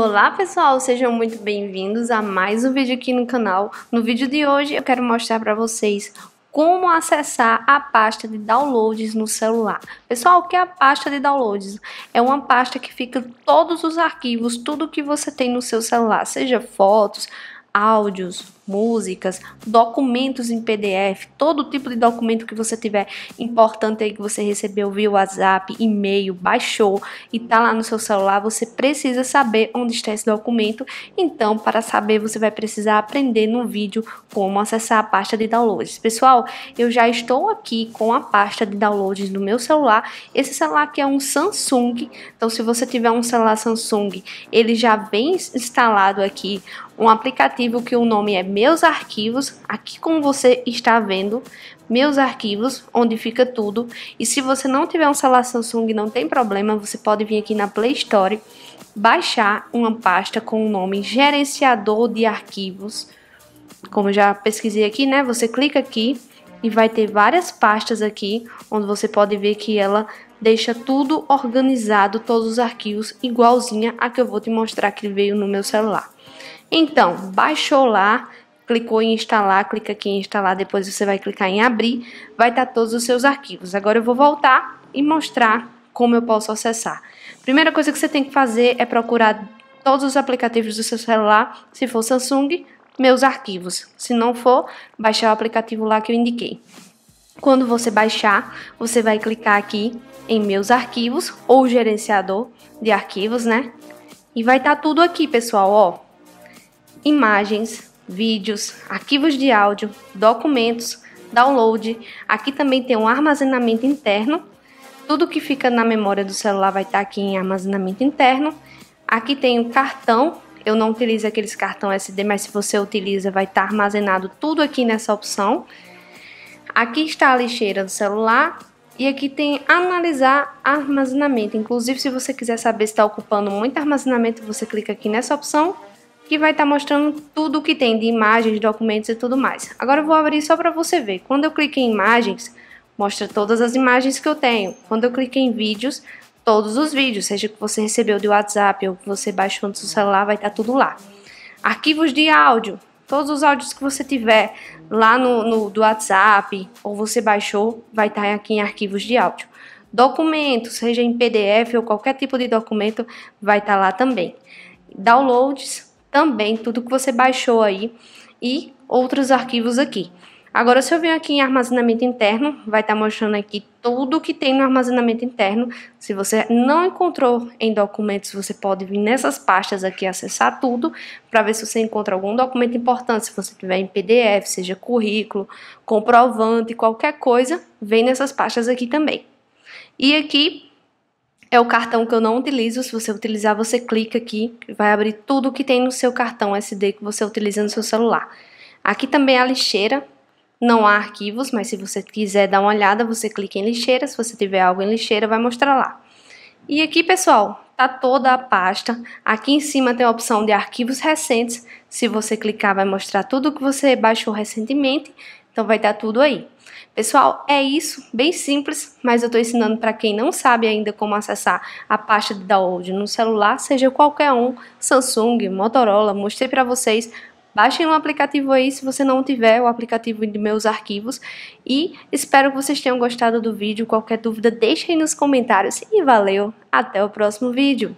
Olá pessoal, sejam muito bem-vindos a mais um vídeo aqui no canal. No vídeo de hoje eu quero mostrar para vocês como acessar a pasta de downloads no celular. Pessoal, o que é a pasta de downloads? É uma pasta que fica todos os arquivos, tudo que você tem no seu celular, seja fotos, áudios, músicas, documentos em PDF, todo tipo de documento que você tiver importante aí que você recebeu via WhatsApp, e-mail, baixou e tá lá no seu celular, você precisa saber onde está esse documento. Então, para saber, você vai precisar aprender no vídeo como acessar a pasta de downloads. Pessoal, eu já estou aqui com a pasta de downloads no meu celular. Esse celular aqui é um Samsung. Então, se você tiver um celular Samsung, ele já vem instalado aqui um aplicativo que o nome é Meus Arquivos, aqui como você está vendo, Meus Arquivos, onde fica tudo. E se você não tiver um celular Samsung, não tem problema, você pode vir aqui na Play Store, baixar uma pasta com o nome Gerenciador de Arquivos. Como eu já pesquisei aqui, né? Você clica aqui e vai ter várias pastas aqui, onde você pode ver que ela deixa tudo organizado, todos os arquivos, igualzinha a que eu vou te mostrar que veio no meu celular. Então, baixou lá, clicou em instalar, clica aqui em instalar, depois você vai clicar em abrir, vai estar tá todos os seus arquivos. Agora eu vou voltar e mostrar como eu posso acessar. Primeira coisa que você tem que fazer é procurar todos os aplicativos do seu celular, se for Samsung, meus arquivos. Se não for, baixar o aplicativo lá que eu indiquei. Quando você baixar, você vai clicar aqui em meus arquivos ou gerenciador de arquivos, né? E vai estar tá tudo aqui, pessoal, ó imagens, vídeos, arquivos de áudio, documentos, download. Aqui também tem um armazenamento interno. Tudo que fica na memória do celular vai estar aqui em armazenamento interno. Aqui tem o cartão. Eu não utilizo aqueles cartão SD, mas se você utiliza, vai estar armazenado tudo aqui nessa opção. Aqui está a lixeira do celular, e aqui tem analisar armazenamento. Inclusive, se você quiser saber se está ocupando muito armazenamento, você clica aqui nessa opção que vai estar tá mostrando tudo o que tem de imagens, documentos e tudo mais. Agora eu vou abrir só para você ver. Quando eu clico em imagens, mostra todas as imagens que eu tenho. Quando eu clico em vídeos, todos os vídeos, seja que você recebeu de WhatsApp ou que você baixou no seu celular, vai estar tá tudo lá. Arquivos de áudio, todos os áudios que você tiver lá no, no do WhatsApp ou você baixou, vai estar tá aqui em arquivos de áudio. Documento, seja em PDF ou qualquer tipo de documento, vai estar tá lá também. Downloads, também tudo que você baixou aí e outros arquivos aqui. Agora, se eu venho aqui em armazenamento interno, vai estar tá mostrando aqui tudo que tem no armazenamento interno. Se você não encontrou em documentos, você pode vir nessas pastas aqui acessar tudo para ver se você encontra algum documento importante. Se você tiver em PDF, seja currículo, comprovante, qualquer coisa, vem nessas pastas aqui também. E aqui é o cartão que eu não utilizo. Se você utilizar, você clica aqui, vai abrir tudo que tem no seu cartão SD que você utiliza no seu celular. Aqui também é a lixeira. Não há arquivos, mas se você quiser dar uma olhada, você clica em lixeira. Se você tiver algo em lixeira, vai mostrar lá. E aqui, pessoal, tá toda a pasta. Aqui em cima tem a opção de arquivos recentes. Se você clicar, vai mostrar tudo que você baixou recentemente. Então vai estar tá tudo aí. Pessoal, é isso, bem simples, mas eu estou ensinando para quem não sabe ainda como acessar a pasta de download no celular, seja qualquer um, Samsung, Motorola, mostrei para vocês. Baixem o um aplicativo aí se você não tiver o aplicativo de meus arquivos e espero que vocês tenham gostado do vídeo. Qualquer dúvida, deixem nos comentários e valeu, até o próximo vídeo.